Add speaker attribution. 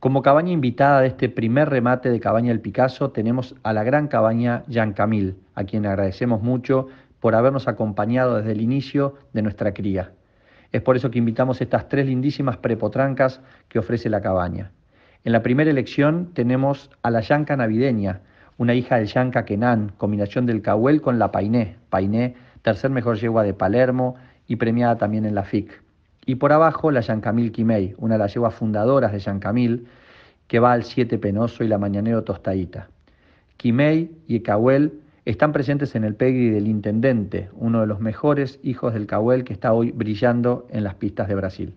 Speaker 1: Como cabaña invitada de este primer remate de Cabaña El Picasso tenemos a la gran cabaña Jean Camil, a quien agradecemos mucho por habernos acompañado desde el inicio de nuestra cría. Es por eso que invitamos estas tres lindísimas prepotrancas que ofrece la cabaña. En la primera elección tenemos a la yanca navideña, una hija del yanca Kenan, combinación del cahuel con la painé, painé, tercer mejor yegua de Palermo y premiada también en la FIC. Y por abajo la Yancamil Quimei, una de las yeguas fundadoras de Yancamil, que va al Siete Penoso y la Mañanero Tostadita. Quimei y Cahuel están presentes en el PEGRI del intendente, uno de los mejores hijos del Cahuel que está hoy brillando en las pistas de Brasil.